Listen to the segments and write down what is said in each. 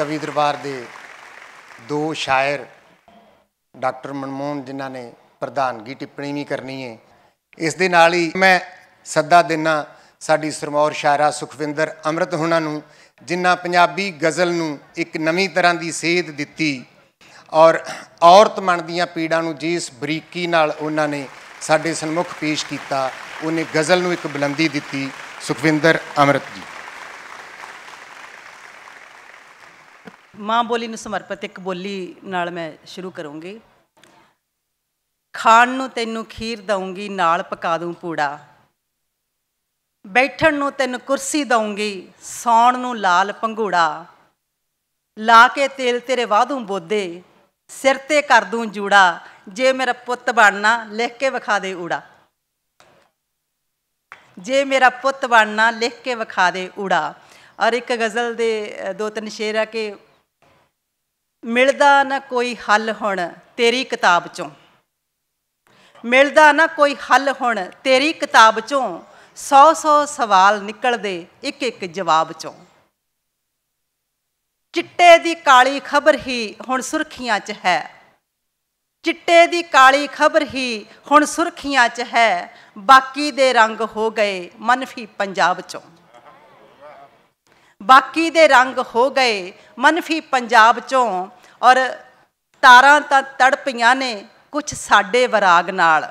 ਕਵੀ ਦਰਬਾਰ ਦੇ ਦੋ ਸ਼ਾਇਰ ਡਾਕਟਰ ਮਨਮੋਹਨ ਜਿਨ੍ਹਾਂ ਨੇ ਪ੍ਰਧਾਨਗੀ ਟਿੱਪਣੀ ਵੀ ਕਰਨੀ ਹੈ ਇਸ ਦੇ ਨਾਲ ਹੀ ਮੈਂ ਸੱਦਾ ਦਿੰਨਾ ਸਾਡੀ ਸਰਮੌਰ ਸ਼ਾਇਰਾ ਸੁਖਵਿੰਦਰ ਅਮਰਤ ਹੁਣਾਂ ਨੂੰ ਜਿਨ੍ਹਾਂ ਪੰਜਾਬੀ ਗਜ਼ਲ ਨੂੰ ਇੱਕ ਨਵੀਂ ਤਰ੍ਹਾਂ ਦੀ ਸੇਧ ਦਿੱਤੀ ਔਰ ਔਰਤ ਮਨ ਦੀਆਂ ਪੀੜਾਂ ਨੂੰ ਜਿਸ ਬਰੀਕੀ ਨਾਲ ਉਹਨਾਂ ਨੇ ਸਾਡੇ ਸਨਮੁਖ ਪੇਸ਼ ਕੀਤਾ ਉਹਨੇ ਗਜ਼ਲ ਨੂੰ ਇੱਕ ਬੁਲੰਦੀ ਦਿੱਤੀ ਸੁਖਵਿੰਦਰ ਅਮਰਤ ਜੀ ਮਾਂ ਬੋਲੀ ਨੂੰ ਸਮਰਪਿਤ ਇੱਕ ਬੋਲੀ ਨਾਲ ਮੈਂ ਸ਼ੁਰੂ ਕਰੂੰਗੀ ਖਾਣ ਨੂੰ ਤੈਨੂੰ ਖੀਰ ਦਊਂਗੀ ਨਾਲ ਪਕਾ ਦੂੰ ਪੂੜਾ ਬੈਠਣ ਨੂੰ ਤੈਨੂੰ ਕੁਰਸੀ ਦਊਂਗੀ ਸੌਣ ਨੂੰ ਲਾਲ ਪੰਘੂੜਾ ਲਾ ਕੇ ਤੇਲ ਤੇਰੇ ਵਾਧੂ ਬੋਦੇ ਸਿਰ ਤੇ ਕਰ ਦੂੰ ਜੂੜਾ ਜੇ ਮੇਰਾ ਪੁੱਤ ਬਣਨਾ ਲਿਖ ਕੇ ਵਿਖਾ ਦੇ ਊੜਾ ਜੇ ਮੇਰਾ ਪੁੱਤ ਬਣਨਾ ਲਿਖ ਕੇ ਵਿਖਾ ਦੇ ਊੜਾ ਔਰ ਇੱਕ ਗਜ਼ਲ ਦੇ ਦੋ ਤਿੰਨ ਸ਼ੇਰ ਆ ਕੇ ਮਿਲਦਾ ਨਾ ਕੋਈ ਹੱਲ ਹੁਣ ਤੇਰੀ ਕਿਤਾਬ ਚੋਂ ਮਿਲਦਾ ਨਾ ਕੋਈ ਹੱਲ ਹੁਣ ਤੇਰੀ ਕਿਤਾਬ ਚੋਂ 100-100 ਸਵਾਲ ਨਿਕਲਦੇ ਇੱਕ ਇੱਕ ਜਵਾਬ ਚੋਂ ਚਿੱਟੇ ਦੀ ਕਾਲੀ ਖਬਰ ਹੀ ਹੁਣ ਸੁਰਖੀਆਂ 'ਚ ਹੈ ਚਿੱਟੇ ਦੀ ਕਾਲੀ ਖਬਰ ਹੀ ਹੁਣ ਸੁਰਖੀਆਂ 'ਚ ਹੈ ਬਾਕੀ ਦੇ ਰੰਗ ਹੋ ਗਏ ਮਨਫੀ ਪੰਜਾਬ 'ਚੋਂ ਬਾਕੀ ਦੇ ਰੰਗ ਹੋ ਗਏ ਮਨਫੀ ਪੰਜਾਬ ਚੋਂ ਔਰ ਤਾਰਾਂ ਤਾਂ ਤੜਪੀਆਂ ਨੇ ਕੁਝ ਸਾਡੇ ਵਿਰਾਗ ਨਾਲ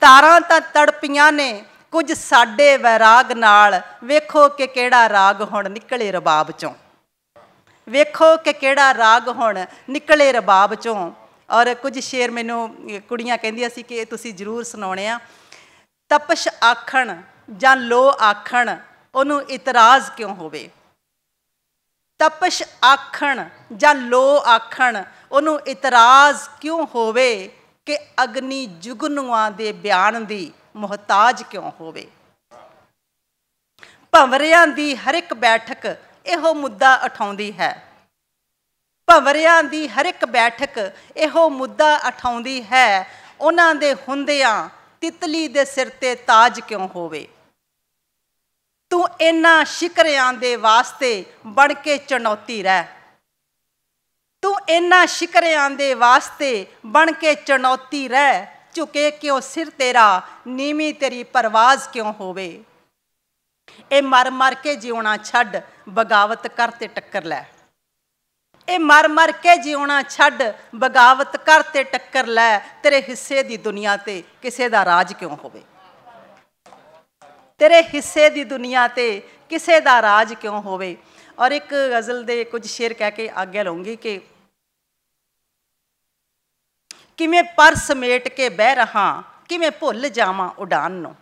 ਤਾਰਾਂ ਤਾਂ ਤੜਪੀਆਂ ਨੇ ਕੁਝ ਸਾਡੇ ਵਿਰਾਗ ਨਾਲ ਵੇਖੋ ਕਿ ਕਿਹੜਾ ਰਾਗ ਹੁਣ ਨਿਕਲੇ ਰਬਾਬ ਚੋਂ ਵੇਖੋ ਕਿ ਕਿਹੜਾ ਰਾਗ ਹੁਣ ਨਿਕਲੇ ਰਬਾਬ ਚੋਂ ਔਰ ਕੁਝ ਸ਼ੇਰ ਮੈਨੂੰ ਕੁੜੀਆਂ ਕਹਿੰਦੀਆਂ ਸੀ ਕਿ ਤੁਸੀਂ ਜ਼ਰੂਰ ਸੁਣਾਉਣੇ ਆ ਤਪਸ਼ ਆਖਣ ਜਾਂ ਲੋ ਆਖਣ ਉਹਨੂੰ ਇਤਰਾਜ਼ ਕਿਉਂ ਹੋਵੇ ਤਪਸ਼ ਆਖਣ ਜਾਂ ਲੋ ਆਖਣ ਉਹਨੂੰ ਇਤਰਾਜ਼ ਕਿਉਂ ਹੋਵੇ ਕਿ ਅਗਨੀ ਜੁਗਨੂਆਂ ਦੇ ਬਿਆਨ ਦੀ ਮਹਤਾਜ ਕਿਉਂ ਹੋਵੇ ਭਵਰਿਆਂ ਦੀ ਹਰ ਇੱਕ ਬੈਠਕ ਇਹੋ ਮੁੱਦਾ ਉਠਾਉਂਦੀ ਹੈ ਭਵਰਿਆਂ ਦੀ ਹਰ ਇੱਕ ਬੈਠਕ ਇਹੋ ਮੁੱਦਾ ਉਠਾਉਂਦੀ ਹੈ ਉਹਨਾਂ ਦੇ ਹੁੰਦਿਆਂ ਤਿਤਲੀ ਦੇ ਸਿਰ ਤੇ ਤਾਜ ਕਿਉਂ ਹੋਵੇ ਇਨਾ ਸ਼ਿਕਰਿਆਂ ਦੇ ਵਾਸਤੇ ਬਣ ਕੇ ਚੁਣੌਤੀ ਰਹਿ ਤੂੰ ਇਨਾ ਸ਼ਿਕਰਿਆਂ ਦੇ ਵਾਸਤੇ ਬਣ ਕੇ ਚੁਣੌਤੀ ਰਹਿ ਝੁਕੇ ਕਿਉਂ ਸਿਰ ਤੇਰਾ ਨੀਵੀਂ ਤੇਰੀ ਪਰਵਾਜ਼ ਕਿਉਂ ਹੋਵੇ ਇਹ ਮਰ ਮਰ ਕੇ ਜਿਉਣਾ ਛੱਡ ਬਗਾਵਤ ਕਰ ਤੇ ਟੱਕਰ ਲੈ ਇਹ ਮਰ ਮਰ ਕੇ ਜਿਉਣਾ ਛੱਡ ਬਗਾਵਤ ਕਰ ਤੇ ਟੱਕਰ ਲੈ ਤੇਰੇ ਹਿੱਸੇ ਦੀ ਦੁਨੀਆ ਤੇ ਕਿਸੇ ਦਾ ਰਾਜ ਕਿਉਂ ਹੋਵੇ ਤੇਰੇ ਹਿੱਸੇ ਦੀ ਦੁਨੀਆ ਤੇ ਕਿਸੇ ਦਾ ਰਾਜ ਕਿਉਂ ਹੋਵੇ ਔਰ ਇੱਕ ਗਜ਼ਲ ਦੇ ਕੁਝ ਸ਼ੇਰ ਕਹਿ ਕੇ ਅੱਗੇ ਲਵਾਂਗੀ ਕਿ ਕਿਵੇਂ ਪਰ ਸਮੇਟ ਕੇ ਬਹਿ ਰਹਾ ਕਿਵੇਂ ਭੁੱਲ ਜਾਵਾਂ ਉਡਾਨ ਨੂੰ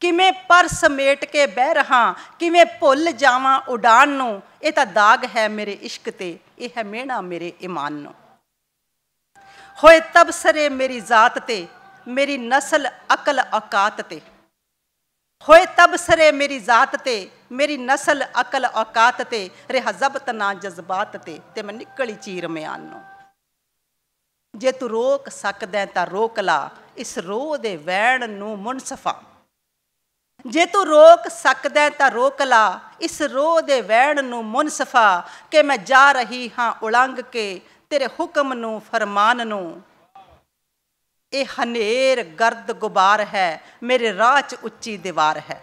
ਕਿਵੇਂ ਪਰ ਸਮੇਟ ਕੇ ਬਹਿ ਰਹਾ ਕਿਵੇਂ ਭੁੱਲ ਜਾਵਾਂ ਉਡਾਨ ਨੂੰ ਇਹ ਤਾਂ ਦਾਗ ਹੈ ਮੇਰੇ ਇਸ਼ਕ ਤੇ ਇਹ ਹੈ ਮਿਹਣਾ ਮੇਰੇ ਈਮਾਨ ਨੂੰ ਹੋਏ ਤਬਸਰੇ ਮੇਰੀ ਜ਼ਾਤ ਤੇ ਮੇਰੀ ਨਸਲ ਅਕਲ ਔਕਾਤ ਤੇ ਹੋਏ ਤਬਸਰੇ ਮੇਰੀ ਜ਼ਾਤ ਤੇ ਮੇਰੀ ਨਸਲ ਅਕਲ ਔਕਾਤ ਤੇ ਰਿਹਾ ਜ਼ਬਤ ਨਾ ਜਜ਼ਬਾਤ ਤੇ ਤੇ ਮੈਂ ਨਿਕਲੀ ਚੀਰ ਮਿਆਨ ਜੇ ਤੂੰ ਰੋਕ ਸਕਦਾ ਤਾਂ ਰੋਕ ਲਾ ਇਸ ਰੋਹ ਦੇ ਵੈਣ ਨੂੰ ਮੁਨਸਫਾ ਜੇ ਤੂੰ ਰੋਕ ਸਕਦਾ ਤਾਂ ਰੋਕ ਲਾ ਇਸ ਰੋਹ ਦੇ ਵੈਣ ਨੂੰ ਮੁਨਸਫਾ ਕਿ ਮੈਂ ਜਾ ਰਹੀ ਹਾਂ ਉਲੰਘ ਕੇ ਤੇਰੇ ਹੁਕਮ ਨੂੰ ਫਰਮਾਨ ਨੂੰ ਇਹ ਹਨੇਰ ਗਰਦ ਗੁਬਾਰ ਹੈ ਮੇਰੇ ਰਾਹ 'ਚ ਉੱਚੀ ਦੀਵਾਰ ਹੈ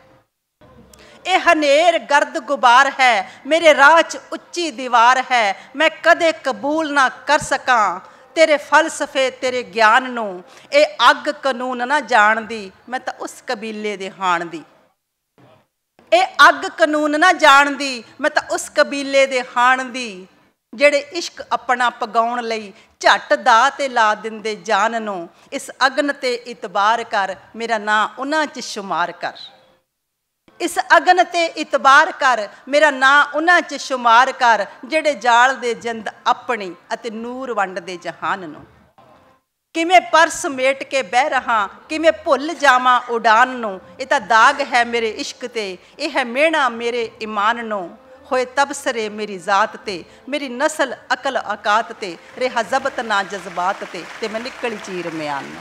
ਇਹ ਹਨੇਰ ਗਰਦ ਗੁਬਾਰ ਹੈ ਮੇਰੇ ਰਾਹ 'ਚ ਉੱਚੀ ਦੀਵਾਰ ਹੈ ਮੈਂ ਕਦੇ ਕਬੂਲ ਨਾ ਕਰ ਸਕਾਂ ਤੇਰੇ ਫਲਸਫੇ ਤੇਰੇ ਗਿਆਨ ਨੂੰ ਇਹ ਅੱਗ ਕਾਨੂੰਨ ਨਾ ਜਾਣਦੀ ਮੈਂ ਤਾਂ ਉਸ ਕਬੀਲੇ ਦੇ ਹਾਣ ਦੀ ਇਹ ਅੱਗ ਕਾਨੂੰਨ ਨਾ ਜਾਣਦੀ ਮੈਂ ਤਾਂ ਉਸ ਕਬੀਲੇ ਦੇ ਹਾਣ ਦੀ ਜਿਹੜੇ ਇਸ਼ਕ ਆਪਣਾ ਪਗਾਉਣ ਲਈ ਝਟ ਦਾ ਤੇ ਲਾ ਦਿੰਦੇ ਜਾਨ ਨੂੰ ਇਸ ਅਗਨ ਤੇ ਇਤਬਾਰ ਕਰ ਮੇਰਾ ਨਾਂ ਉਹਨਾਂ 'ਚ ਸ਼ੁਮਾਰ ਕਰ ਇਸ ਅਗਨ ਤੇ ਇਤਬਾਰ ਕਰ ਮੇਰਾ ਨਾਂ ਉਹਨਾਂ 'ਚ ਸ਼ੁਮਾਰ ਕਰ ਜਿਹੜੇ ਜਾਲ ਦੇ ਜਿੰਦ ਆਪਣੀ ਅਤੇ ਨੂਰ ਵੰਡਦੇ ਜਹਾਨ ਨੂੰ ਕਿਵੇਂ ਪਰਸ ਮੇਟ ਕੇ ਬਹਿ ਰਹਾ ਕਿਵੇਂ ਭੁੱਲ ਜਾਵਾਂ ਉਡਾਨ ਨੂੰ ਇਹ ਤਾਂ ਦਾਗ ਹੈ ਮੇਰੇ ਇਸ਼ਕ ਤੇ ਇਹ ਹੈ ਮਿਹਣਾ ਮੇਰੇ ਈਮਾਨ ਨੂੰ ਹੋਏ ਤਬਸਰੇ ਮੇਰੀ ਜ਼ਾਤ ਤੇ ਮੇਰੀ ਨਸਲ ਅਕਲ ਆਕਾਤ ਤੇ ਰਿਹਾ ਜ਼ਬਤ ਨਾ ਜਜ਼ਬਾਤ ਤੇ ਤੇ ਮੈਂ ਨਿਕਲੀ ਚੀਰ ਮਿਆਨ